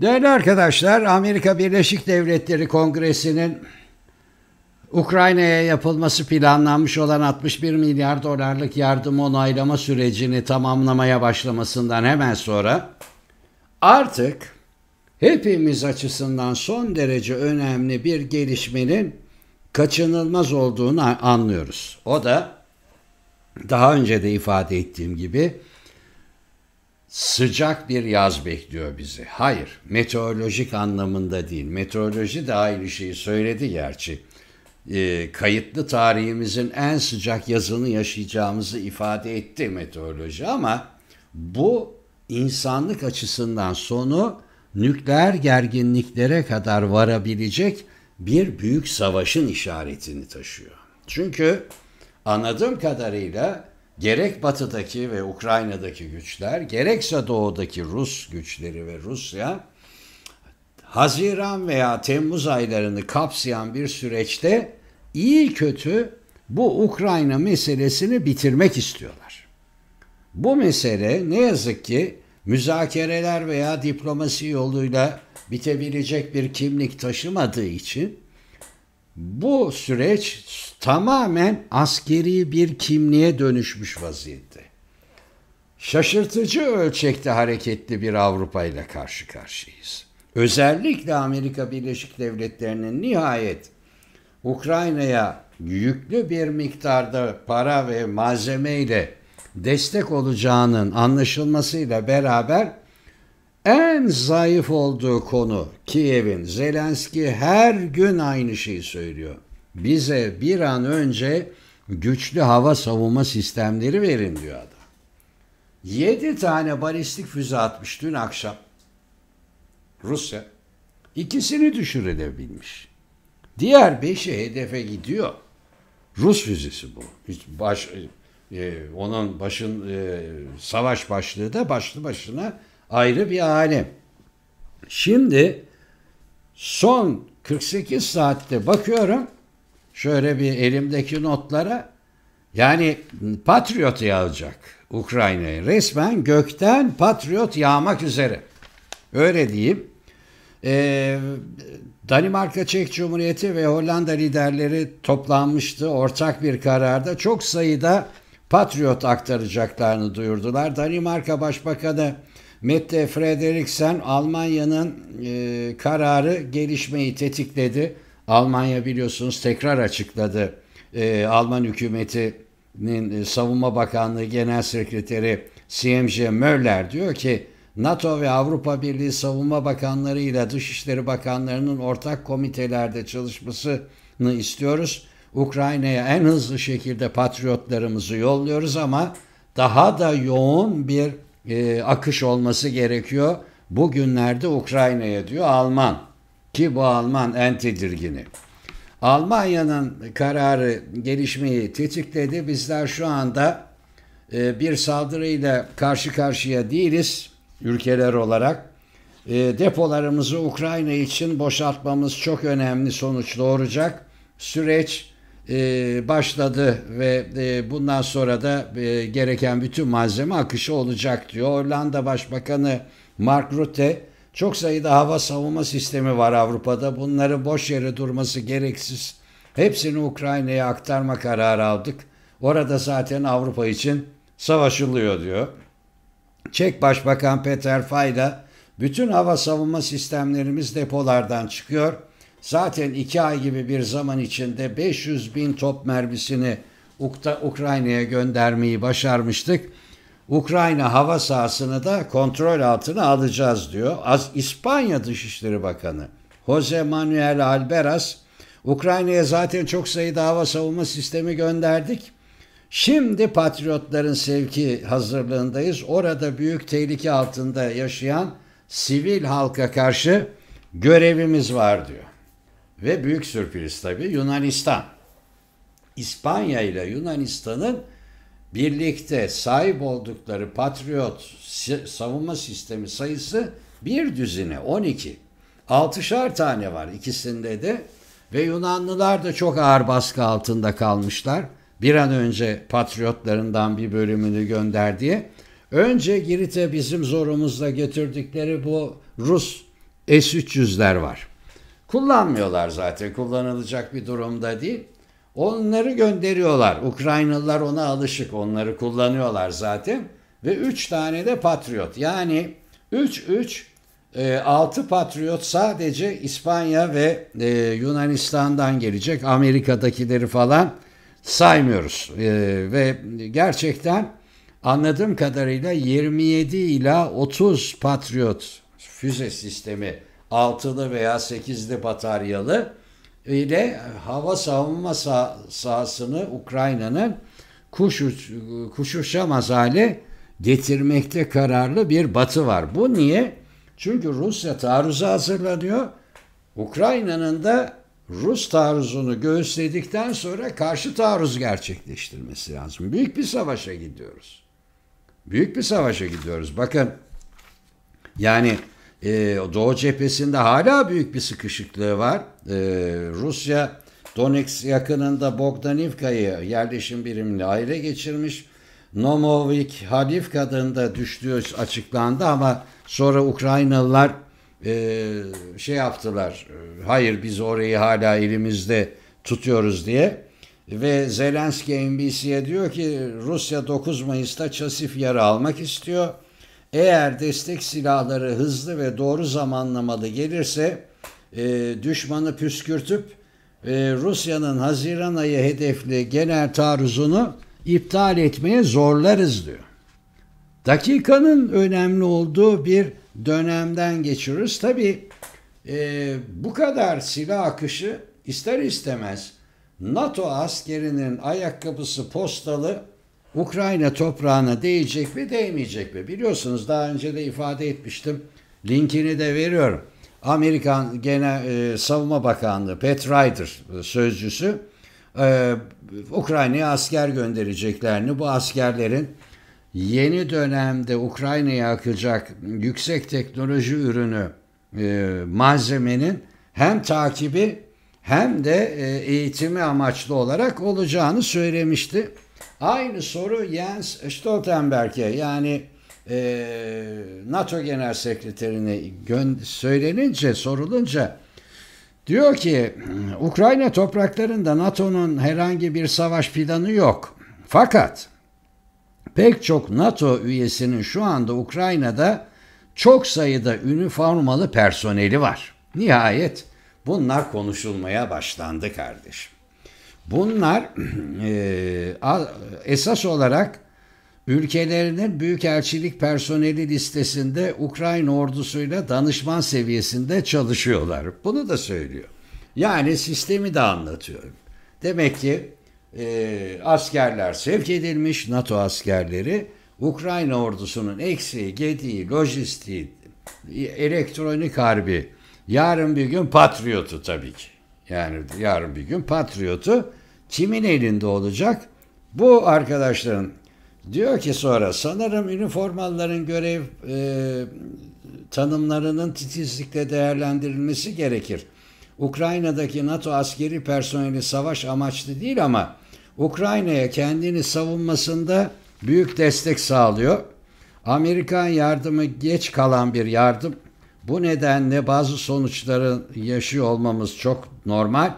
Değerli arkadaşlar, Amerika Birleşik Devletleri Kongresi'nin Ukrayna'ya yapılması planlanmış olan 61 milyar dolarlık yardım onaylama sürecini tamamlamaya başlamasından hemen sonra artık hepimiz açısından son derece önemli bir gelişmenin kaçınılmaz olduğunu anlıyoruz. O da daha önce de ifade ettiğim gibi sıcak bir yaz bekliyor bizi. Hayır, meteorolojik anlamında değil. Meteoroloji de aynı şeyi söyledi gerçi. E, kayıtlı tarihimizin en sıcak yazını yaşayacağımızı ifade etti meteoroloji ama bu insanlık açısından sonu nükleer gerginliklere kadar varabilecek bir büyük savaşın işaretini taşıyor. Çünkü anladığım kadarıyla gerek batıdaki ve Ukrayna'daki güçler, gerekse doğudaki Rus güçleri ve Rusya, Haziran veya Temmuz aylarını kapsayan bir süreçte iyi kötü bu Ukrayna meselesini bitirmek istiyorlar. Bu mesele ne yazık ki müzakereler veya diplomasi yoluyla bitebilecek bir kimlik taşımadığı için bu süreç tamamen askeri bir kimliğe dönüşmüş vaziyette. Şaşırtıcı ölçekte hareketli bir Avrupa ile karşı karşıyayız. Özellikle Amerika Birleşik Devletleri'nin nihayet Ukrayna'ya yüklü bir miktarda para ve malzeme ile destek olacağının anlaşılmasıyla beraber en zayıf olduğu konu Kiev'in. Zelenski her gün aynı şeyi söylüyor. Bize bir an önce güçlü hava savunma sistemleri verin diyor adam. Yedi tane balistik füze atmış dün akşam. Rusya. İkisini düşürebilmiş. Diğer beşi hedefe gidiyor. Rus füzesi bu. Baş, e, onun başın e, savaş başlığı da başlı başına ayrı bir alem. Şimdi son 48 saatte bakıyorum şöyle bir elimdeki notlara yani Patriot yağacak Ukrayna'ya. Resmen gökten Patriot yağmak üzere. Öyle diyeyim. Ee, Danimarka, Çek Cumhuriyeti ve Hollanda liderleri toplanmıştı ortak bir kararda. Çok sayıda Patriot aktaracaklarını duyurdular. Danimarka Başbakanı Mette Frederiksen Almanya'nın e, kararı gelişmeyi tetikledi. Almanya biliyorsunuz tekrar açıkladı. E, Alman hükümetinin e, Savunma Bakanlığı Genel Sekreteri CMJ Möller diyor ki NATO ve Avrupa Birliği Savunma Bakanları ile Dışişleri Bakanlarının ortak komitelerde çalışmasını istiyoruz. Ukrayna'ya en hızlı şekilde patriotlarımızı yolluyoruz ama daha da yoğun bir e, akış olması gerekiyor. Bugünlerde Ukrayna'ya diyor Alman ki bu Alman en tedirgini. Almanya'nın kararı gelişmeyi tetikledi. Bizler şu anda e, bir saldırıyla karşı karşıya değiliz ülkeler olarak. E, depolarımızı Ukrayna için boşaltmamız çok önemli sonuç doğuracak. Süreç e, başladı ve e, bundan sonra da e, gereken bütün malzeme akışı olacak diyor. Hollanda Başbakanı Mark Rutte çok sayıda hava savunma sistemi var Avrupa'da. Bunları boş yere durması gereksiz. Hepsini Ukrayna'ya aktarma kararı aldık. Orada zaten Avrupa için savaşılıyor diyor. Çek Başbakan Peter Fayda bütün hava savunma sistemlerimiz depolardan çıkıyor.'' Zaten iki ay gibi bir zaman içinde 500 bin top mermisini Ukrayna'ya göndermeyi başarmıştık. Ukrayna hava sahasını da kontrol altına alacağız diyor. Az İspanya Dışişleri Bakanı Jose Manuel Alberas Ukrayna'ya zaten çok sayıda hava savunma sistemi gönderdik. Şimdi patriotların sevki hazırlığındayız. Orada büyük tehlike altında yaşayan sivil halka karşı görevimiz var diyor. Ve büyük sürpriz tabii Yunanistan. İspanya ile Yunanistan'ın birlikte sahip oldukları Patriot savunma sistemi sayısı bir düzine 12. Altışar tane var ikisinde de ve Yunanlılar da çok ağır baskı altında kalmışlar. Bir an önce patriotlarından bir bölümünü gönder diye. Önce Girit'e bizim zorumuzla getirdikleri bu Rus S-300'ler var. Kullanmıyorlar zaten. Kullanılacak bir durumda değil. Onları gönderiyorlar. Ukraynalılar ona alışık. Onları kullanıyorlar zaten. Ve 3 tane de Patriot. Yani 3-3 6 e, Patriot sadece İspanya ve e, Yunanistan'dan gelecek. Amerika'dakileri falan saymıyoruz. E, ve gerçekten anladığım kadarıyla 27 ila 30 Patriot füze sistemi altılı veya sekizli bataryalı ile hava savunma sah sahasını Ukrayna'nın kuş uç, kuş uçamaz hale getirmekte kararlı bir batı var. Bu niye? Çünkü Rusya taarruza hazırlanıyor. Ukrayna'nın da Rus taarruzunu göğüsledikten sonra karşı taarruz gerçekleştirmesi lazım. Büyük bir savaşa gidiyoruz. Büyük bir savaşa gidiyoruz. Bakın yani e, Doğu cephesinde hala büyük bir sıkışıklığı var. E, Rusya Donetsk yakınında Bogdanivka'yı yerleşim birimini ayrı geçirmiş. Nomovik Halivka'dan da düştüğü açıklandı ama sonra Ukraynalılar e, şey yaptılar. E, Hayır biz orayı hala elimizde tutuyoruz diye. Ve Zelenski NBC'ye diyor ki Rusya 9 Mayıs'ta Çasif yara almak istiyor. Eğer destek silahları hızlı ve doğru zamanlamalı gelirse e, düşmanı püskürtüp e, Rusya'nın Haziran ayı hedefli genel taarruzunu iptal etmeye zorlarız diyor. Dakikanın önemli olduğu bir dönemden geçiyoruz. Tabi e, bu kadar silah akışı ister istemez NATO askerinin ayakkabısı postalı Ukrayna toprağına değecek mi değmeyecek mi? Biliyorsunuz daha önce de ifade etmiştim. Linkini de veriyorum. Amerikan Gene e, Savunma Bakanlığı Pat Ryder e, sözcüsü e, Ukrayna'ya asker göndereceklerini bu askerlerin yeni dönemde Ukrayna'ya akacak yüksek teknoloji ürünü e, malzemenin hem takibi hem de e, eğitimi amaçlı olarak olacağını söylemişti. Aynı soru Jens Stoltenberg'e yani e, NATO Genel Sekreterine söylenince, sorulunca diyor ki Ukrayna topraklarında NATO'nun herhangi bir savaş planı yok. Fakat pek çok NATO üyesinin şu anda Ukrayna'da çok sayıda üniformalı personeli var. Nihayet bunlar konuşulmaya başlandı kardeşim. Bunlar e, esas olarak ülkelerinin büyükelçilik personeli listesinde Ukrayna ordusuyla danışman seviyesinde çalışıyorlar. Bunu da söylüyor. Yani sistemi de anlatıyorum. Demek ki e, askerler sevk edilmiş NATO askerleri Ukrayna ordusunun eksiği, gediği, lojistiği, e, elektronik harbi yarın bir gün Patriotu tabii ki. Yani yarın bir gün Patriot'u kimin elinde olacak? Bu arkadaşların diyor ki sonra sanırım üniformaların görev e, tanımlarının titizlikle değerlendirilmesi gerekir. Ukrayna'daki NATO askeri personeli savaş amaçlı değil ama Ukrayna'ya kendini savunmasında büyük destek sağlıyor. Amerikan yardımı geç kalan bir yardım bu nedenle bazı sonuçların yaşıyor olmamız çok normal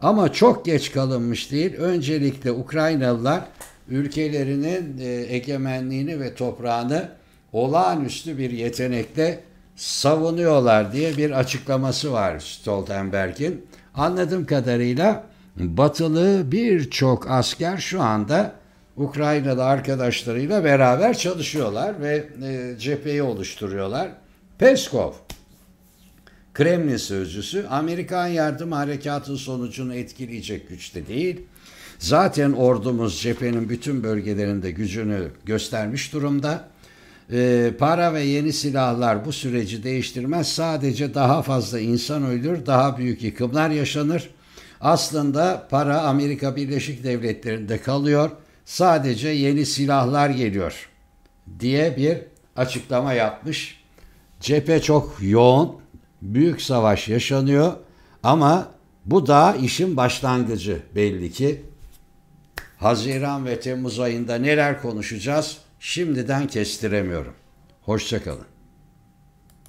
ama çok geç kalınmış değil. Öncelikle Ukraynalılar ülkelerinin e, egemenliğini ve toprağını olağanüstü bir yetenekle savunuyorlar diye bir açıklaması var Stoltenberg'in. Anladığım kadarıyla batılı birçok asker şu anda Ukraynalı arkadaşlarıyla beraber çalışıyorlar ve e, cepheyi oluşturuyorlar. Peskov Kremlin sözcüsü Amerikan yardım harekatı sonucunu etkileyecek güçte değil. Zaten ordumuz cephenin bütün bölgelerinde gücünü göstermiş durumda. E, para ve yeni silahlar bu süreci değiştirmez. Sadece daha fazla insan ölür, daha büyük yıkımlar yaşanır. Aslında para Amerika Birleşik Devletleri'nde kalıyor. Sadece yeni silahlar geliyor diye bir açıklama yapmış. Cephe çok yoğun büyük savaş yaşanıyor ama bu da işin başlangıcı belli ki. Haziran ve Temmuz ayında neler konuşacağız şimdiden kestiremiyorum. Hoşçakalın.